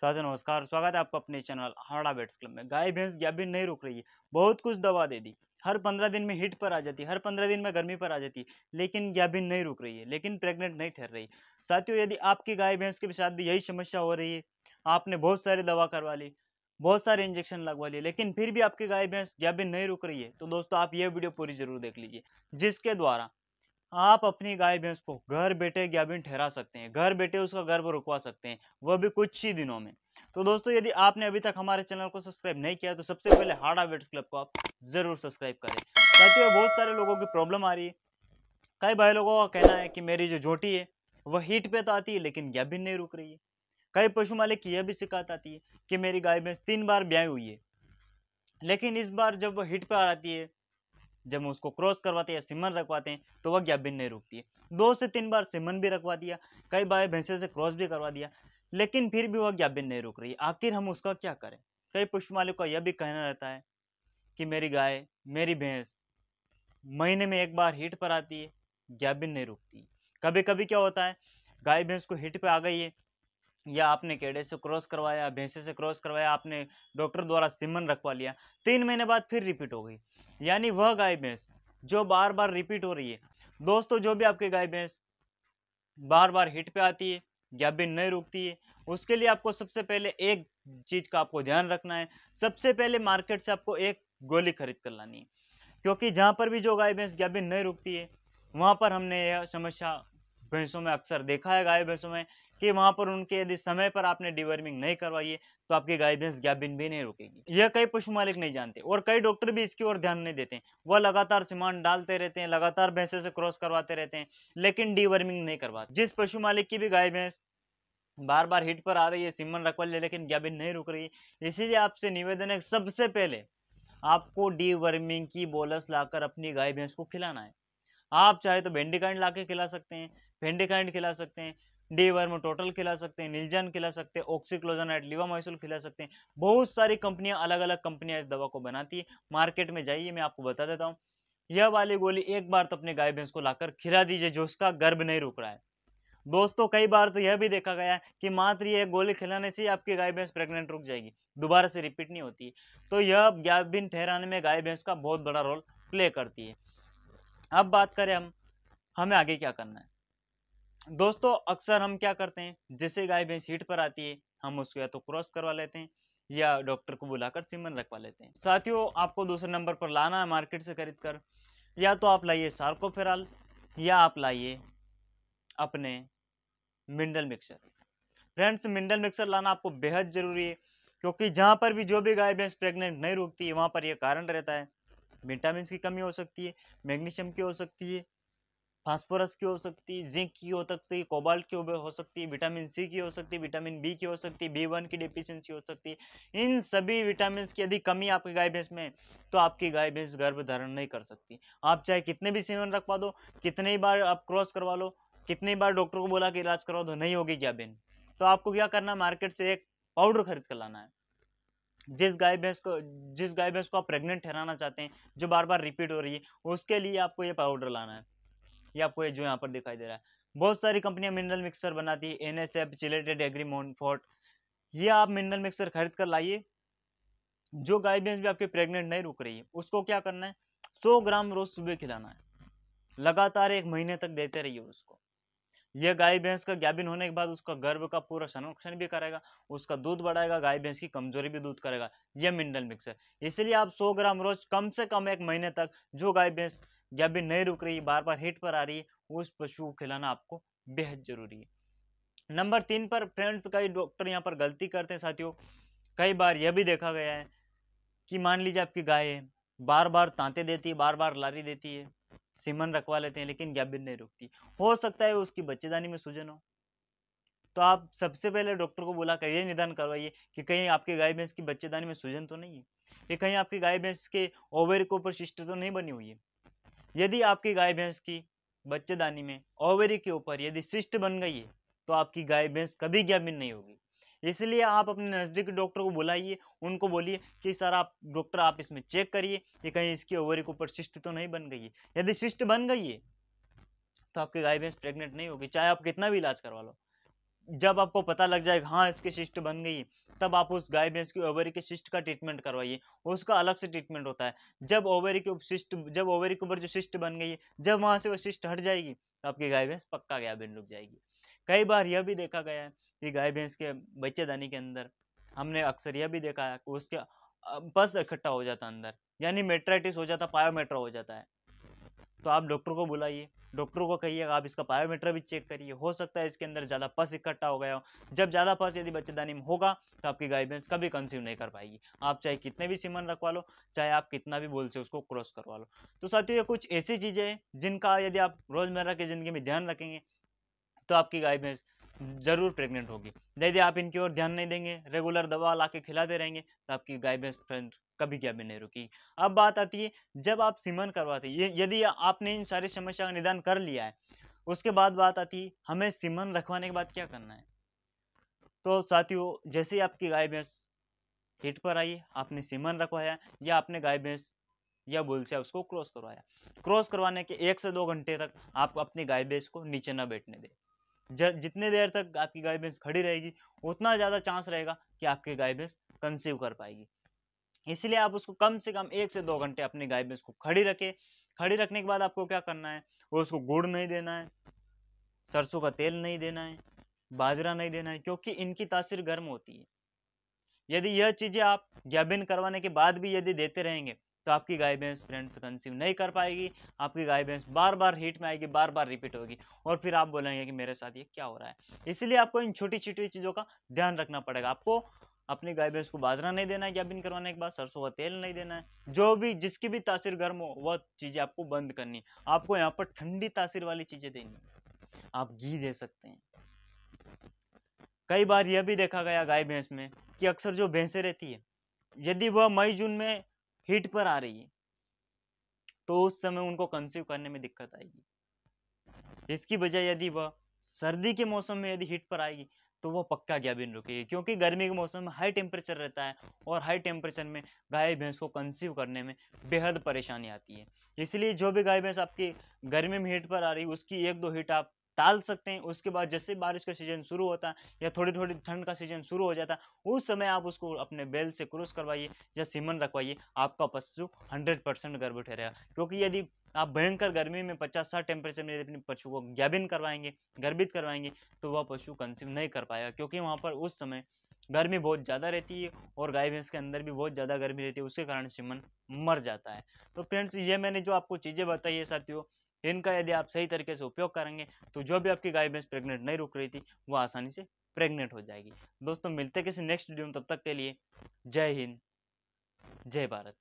साथियों नमस्कार स्वागत है आपका अपने चैनल हावड़ा बेट्स क्लब में गाय भैंस भी नहीं रुक रही है बहुत कुछ दवा दे दी हर पंद्रह दिन में हिट पर आ जाती हर पंद्रह दिन में गर्मी पर आ जाती है लेकिन गैबिन नहीं रुक रही है लेकिन प्रेग्नेंट नहीं ठहर रही साथियों यदि आपकी गाय भैंस के साथ भी यही समस्या हो रही है आपने बहुत सारी दवा करवा ली बहुत सारे इंजेक्शन लगवा लिए लेकिन फिर भी आपकी गाय भैंस गैबिन नहीं रुक रही है तो दोस्तों आप ये वीडियो पूरी जरूर देख लीजिए जिसके द्वारा आप अपनी गाय भैंस को घर बैठे गैबिन ठहरा सकते हैं घर बैठे उसका गर्भ रुकवा सकते हैं वह भी कुछ ही दिनों में तो दोस्तों यदि आपने अभी तक हमारे चैनल को सब्सक्राइब नहीं किया तो सबसे पहले हार्ड वेट्स क्लब को आप जरूर सब्सक्राइब करें ताकि बहुत सारे लोगों की प्रॉब्लम आ रही है कई भाई लोगों का कहना है कि मेरी जो झोटी है वह हीट पे तो आती है लेकिन गैबिन नहीं रुक रही है कई पशु मालिक की यह भी शिकायत आती है कि मेरी गाय भैंस तीन बार ब्याई हुई है लेकिन इस बार जब वह हिट पर आती है जब हम उसको क्रॉस करवाते हैं सिमन रखवाते हैं तो वह गाभिन नहीं रुकती है दो से तीन बार सिमन भी रखवा दिया कई बार भैंसे से क्रॉस भी करवा दिया लेकिन फिर भी वह गाभिन नहीं रुक रही आखिर हम उसका क्या करें कई पुष्प मालिक का यह भी कहना रहता है कि मेरी गाय मेरी भैंस महीने में एक बार हिट पर आती है गाभिन नहीं रुकती कभी कभी क्या होता है गाय भैंस को हिट पर आ गई है या आपने केड़े से क्रॉस करवाया भैंसे से क्रॉस करवाया आपने डॉक्टर द्वारा सिमन रखवा लिया तीन महीने बाद फिर रिपीट हो गई यानी वह गाय भैंस जो बार बार रिपीट हो रही है दोस्तों जो भी आपकी गाय भैंस बार बार हिट पे आती है या भी नहीं रुकती है उसके लिए आपको सबसे पहले एक चीज़ का आपको ध्यान रखना है सबसे पहले मार्केट से आपको एक गोली खरीद कर लानी है क्योंकि जहाँ पर भी जो गाय भैंस भी नहीं रुकती है वहाँ पर हमने यह समस्या भैंसों में अक्सर देखा है गाय भैंसों में कि वहाँ पर उनके यदि समय पर आपने डिवर्मिंग नहीं करवाई है तो आपकी गाय भैंस गैबिन भी नहीं रुकेगी यह कई पशु मालिक नहीं जानते और कई डॉक्टर भी इसकी ओर ध्यान नहीं देते हैं वह लगातार सीमान डालते रहते हैं लगातार भैंसे से क्रॉस करवाते रहते हैं लेकिन डिवर्मिंग नहीं करवाते जिस पशु मालिक की भी गाय भैंस बार बार हिट पर आ रही है सिमन रखवा ले लेकिन गैबिन नहीं रुक रही है इसीलिए आपसे निवेदन है सबसे पहले आपको डीवर्मिंग की बोलस लाकर अपनी गाय भैंस को खिलाना है आप चाहे तो भेंडी काइंड ला खिला सकते हैं भेंडी काइंड खिला सकते हैं डे वर में टोटल खिला सकते हैं निलजन खिला सकते हैं ऑक्सीक्लोजनाइट लिवामाइसोल खिला सकते हैं बहुत सारी कंपनियां अलग अलग कंपनियां इस दवा को बनाती है मार्केट में जाइए मैं आपको बता देता हूँ यह वाली गोली एक बार तो अपने गाय भैंस को लाकर खिला दीजिए जो उसका गर्भ नहीं रुक रहा है दोस्तों कई बार तो यह भी देखा गया है कि मात्र ये गोली खिलाने से आपकी गाय भैंस प्रेग्नेंट रुक जाएगी दोबारा से रिपीट नहीं होती तो यह गैबिन ठहराने में गाय भैंस का बहुत बड़ा रोल प्ले करती है अब बात करें हम हमें आगे क्या करना है दोस्तों अक्सर हम क्या करते हैं जैसे गाय भैंस हीट पर आती है हम उसको या तो क्रॉस करवा लेते हैं या डॉक्टर को बुलाकर सीमन रखवा लेते हैं साथियों आपको दूसरे नंबर पर लाना है मार्केट से खरीद कर या तो आप लाइए सार्कोफेराल या आप लाइए अपने mineral mixer friends mineral mixer लाना आपको बेहद ज़रूरी है क्योंकि जहाँ पर भी जो भी गाय भैंस प्रेग्नेंट नहीं रुकती है वहाँ पर यह कारण रहता है विटामिन की कमी हो सकती है मैग्नीशियम की हो सकती है फास्फोरस की हो सकती है जिंक की हो सकती कोबाल्ट की हो सकती विटामिन सी की हो सकती है विटामिन बी की हो सकती बी वन की डिफिशियंसी हो सकती है इन सभी विटामिन की यदि कमी आपकी गाय भैंस में तो आपकी गाय भैंस गर्भ धारण नहीं कर सकती आप चाहे कितने भी सीमन रखवा दो कितने बार आप क्रॉस करवा लो कितनी बार डॉक्टर को बोला कि इलाज करवा दो नहीं होगी क्या बेन तो आपको क्या करना है मार्केट से एक पाउडर खरीद कर लाना है जिस गाय भैंस को जिस गाय भैंस को आप प्रेग्नेंट ठहराना चाहते हैं जो बार बार रिपीट हो रही है उसके लिए आपको ये पाउडर लाना है ये आपको जो यहाँ पर दिखाई दे रहा है बहुत सारी कंपनियां मिनरल मिक्सर बनाती है N S F chelated agri Monfort ये आप मिनरल मिक्सर खरीद कर लाइए जो गाय भैंस भी आपकी प्रेग्नेंट नहीं रुक रही है उसको क्या करना है 100 ग्राम रोज सुबह खिलाना है लगातार एक महीने तक देते रहिए उसको यह गाय भैंस का गैबिन होने के बाद उसका गर्भ का पूरा संरक्षण भी करेगा उसका दूध बढ़ाएगा गाय भैंस की कमजोरी भी दूध करेगा यह मिनरल मिक्सर इसलिए आप 100 ग्राम रोज कम से कम एक महीने तक जो गाय भैंस जब भी नहीं रुक रही बार बार हिट पर आ रही है उस पशु को खिलाना आपको बेहद जरूरी है नंबर तीन पर फ्रेंड्स कई डॉक्टर यहाँ पर गलती करते हैं साथियों कई बार यह भी देखा गया है कि मान लीजिए आपकी गाय है बार बार तांते देती है बार बार लारी देती है सीमन रखवा लेते हैं लेकिन गैबिन नहीं रुकती हो सकता है उसकी बच्चेदानी में सूजन हो तो आप सबसे पहले डॉक्टर को कर ये निदान करवाइए कि कहीं आपके गाय भैंस की बच्चेदानी में सूजन तो नहीं है ये कहीं आपकी गाय भैंस के ओवेर के ऊपर शिष्ट तो नहीं बनी हुई है यदि आपकी गाय भैंस की बच्चेदानी में ओवरी के ऊपर यदि सिस्ट बन गई है तो आपकी गाय भैंस कभी ज्ञापिन नहीं होगी इसलिए आप अपने नज़दीकी डॉक्टर को बुलाइए उनको बोलिए कि सर आप डॉक्टर आप इसमें चेक करिए कि कहीं इसकी ओवरी के ऊपर सिस्ट तो नहीं बन गई है यदि सिस्ट बन गई है तो आपकी गाय भैंस प्रेग्नेंट नहीं होगी चाहे आप कितना भी इलाज करवा लो जब आपको पता लग जाएगा हाँ इसकी सिस्ट बन गई तब आप उस गाय भैंस की ओवरी के सिस्ट का ट्रीटमेंट करवाइए उसका अलग से ट्रीटमेंट होता है जब ओवरी के सिस्ट जब ओवरी के ऊपर जो सिस्ट बन गई है जब वहाँ से वो सिस्ट हट जाएगी तो आपकी गाय भैंस पक्का गया बिन रुक जाएगी कई बार यह भी देखा गया है कि गाय भैंस के बच्चेदानी के अंदर हमने अक्सर यह भी देखा है कि उसके बस इकट्ठा हो जाता अंदर यानी मेट्राइटिस हो जाता पायोमेट्रा हो जाता है तो आप डॉक्टर को बुलाइए डॉक्टरों को कहिएगा आप इसका पायोमीटर भी चेक करिए हो सकता है इसके अंदर ज़्यादा पस इकट्ठा हो गया हो जब ज़्यादा पस यदि बच्चेदानी में होगा तो आपकी गाय भैंस कभी कंसीव नहीं कर पाएगी आप चाहे कितने भी सीमन रखवा लो चाहे आप कितना भी बोल से उसको क्रॉस करवा लो तो साथियों ये कुछ ऐसी चीज़ें हैं जिनका यदि आप रोज़मर्रा की ज़िंदगी में ध्यान रखेंगे तो आपकी गाय भैंस ज़रूर प्रेग्नेंट होगी यदि आप इनकी ओर ध्यान नहीं देंगे रेगुलर दवा ला के खिलाते रहेंगे तो आपकी गाय भैंस कभी क्या भी नहीं रुकी अब बात आती है जब आप सीमन करवाते हैं यदि आपने इन सारी समस्या का निदान कर लिया है उसके बाद बात आती है हमें सीमन रखवाने के बाद क्या करना है तो साथियों जैसे ही आपकी गाय भैंस हिट पर आई आपने सीमन रखवाया या आपने गाय भैंस या बुल से उसको क्रॉस करवाया क्रॉस करवाने के एक से दो घंटे तक आप अपनी गाय भैंस को नीचे ना बैठने दें जितने देर तक आपकी गाय भैंस खड़ी रहेगी उतना ज़्यादा चांस रहेगा कि आपकी गाय भैंस कंसीव कर पाएगी इसलिए आप उसको कम से कम एक से दो घंटे अपनी गाय भैंस को खड़ी रखें खड़ी रखने के बाद आपको क्या करना है वो उसको गुड़ नहीं देना है सरसों का तेल नहीं देना है बाजरा नहीं देना है क्योंकि इनकी तासीर गर्म होती है यदि यह चीज़ें आप गैबिन करवाने के बाद भी यदि देते रहेंगे तो आपकी गाय भैंस फ्रेंड्स कंसीव नहीं कर पाएगी आपकी गाय भैंस बार बार हीट में आएगी बार बार रिपीट होगी और फिर आप बोलेंगे कि मेरे साथ ये क्या हो रहा है इसलिए आपको इन छोटी छोटी चीज़ों का ध्यान रखना पड़ेगा आपको अपनी गाय भैंस को बाजरा नहीं देना है गाभिन करवाने के बाद सरसों का तेल नहीं देना है जो भी जिसकी भी तासीर गर्म हो वह चीज़ें आपको बंद करनी है आपको यहाँ पर ठंडी तासीर वाली चीज़ें देनी आप घी दे सकते हैं कई बार यह भी देखा गया गाय भैंस में कि अक्सर जो भैंसें रहती है यदि वह मई जून में हिट पर आ रही है तो उस समय उनको कंसीव करने में दिक्कत आएगी इसकी बजाय यदि वह सर्दी के मौसम में यदि हिट पर आएगी तो वह पक्का गैबिन रुकेगी क्योंकि गर्मी के मौसम में हाई टेम्परेचर रहता है और हाई टेम्परेचर में गाय भैंस को कंसीव करने में बेहद परेशानी आती है इसलिए जो भी गाय भैंस आपकी गर्मी में हिट पर आ रही है उसकी एक दो हिट आप टाल सकते हैं उसके बाद जैसे बारिश का सीजन शुरू होता है या थोड़ी थोड़ी ठंड का सीजन शुरू हो जाता है उस समय आप उसको अपने बैल से क्रॉस करवाइए या सीमन रखवाइए आपका पशु हंड्रेड परसेंट गर्भ ठहरेगा क्योंकि यदि आप भयंकर गर्मी में पचास साठ टेम्परेचर में यदि अपने पशु को गैबिन करवाएंगे गर्भित करवाएंगे तो वह पशु कंसीव नहीं कर पाएगा क्योंकि वहाँ पर उस समय गर्मी बहुत ज़्यादा रहती है और गाय भैंस के अंदर भी बहुत ज़्यादा गर्मी रहती है उसके कारण सिमन मर जाता है तो फ्रेंड्स ये मैंने जो आपको चीज़ें बताई है साथियों इनका यदि आप सही तरीके से उपयोग करेंगे तो जो भी आपकी गाय भैंस प्रेग्नेंट नहीं रुक रही थी वो आसानी से प्रेग्नेंट हो जाएगी दोस्तों मिलते किसी नेक्स्ट वीडियो में तब तक के लिए जय हिंद जय भारत